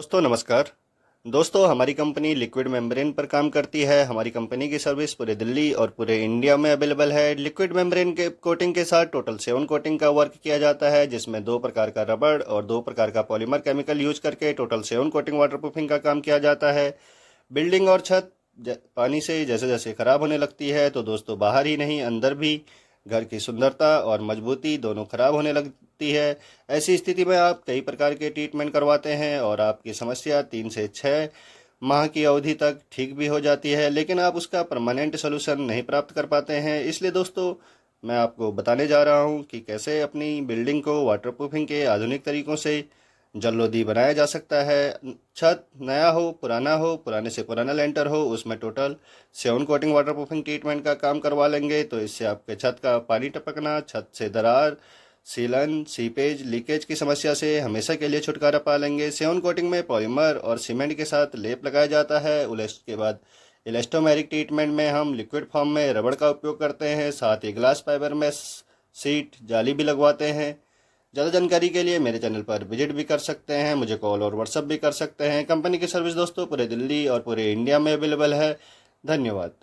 दोस्तों नमस्कार दोस्तों हमारी कंपनी लिक्विड मेम्ब्रेन पर काम करती है हमारी कंपनी की सर्विस पूरे दिल्ली और पूरे इंडिया में अवेलेबल है लिक्विड मेम्ब्रेन के कोटिंग के साथ टोटल सेवन कोटिंग का वर्क किया जाता है जिसमें दो प्रकार का रबड़ और दो प्रकार का पॉलीमर केमिकल यूज करके total seven coating waterproofing का काम किया जाता है बिल्डिंग और छत पानी से जैसे जैसे खराब होने लगती है तो दोस्तों बाहर ही नहीं अंदर भी घर की सुंदरता और मजबूती दोनों खराब होने लगती है ऐसी स्थिति में आप कई प्रकार के ट्रीटमेंट करवाते हैं और आपकी समस्या तीन से छः माह की अवधि तक ठीक भी हो जाती है लेकिन आप उसका परमानेंट सोल्यूशन नहीं प्राप्त कर पाते हैं इसलिए दोस्तों मैं आपको बताने जा रहा हूँ कि कैसे अपनी बिल्डिंग को वाटर प्रूफिंग के आधुनिक तरीकों से जल्लोदी बनाया जा सकता है छत नया हो पुराना हो पुराने से पुराना लेंटर हो उसमें total seven coating waterproofing treatment का काम करवा लेंगे तो इससे आपके छत का पानी टपकना छत से दरार सीलन सीपेज लीकेज की समस्या से हमेशा के लिए छुटकारा पा लेंगे सेवन कोटिंग में पॉलीमर और सीमेंट के साथ लेप लगाया जाता है उलस्ट के बाद इलेस्टोमेरिक ट्रीटमेंट में हम लिक्विड फॉर्म में रबड़ का उपयोग करते हैं साथ ही ग्लास फाइबर में सीट जाली भी लगवाते हैं ज़्यादा जानकारी के लिए मेरे चैनल पर विजिट भी कर सकते हैं मुझे कॉल और व्हाट्सअप भी कर सकते हैं कंपनी की सर्विस दोस्तों पूरे दिल्ली और पूरे इंडिया में अवेलेबल है धन्यवाद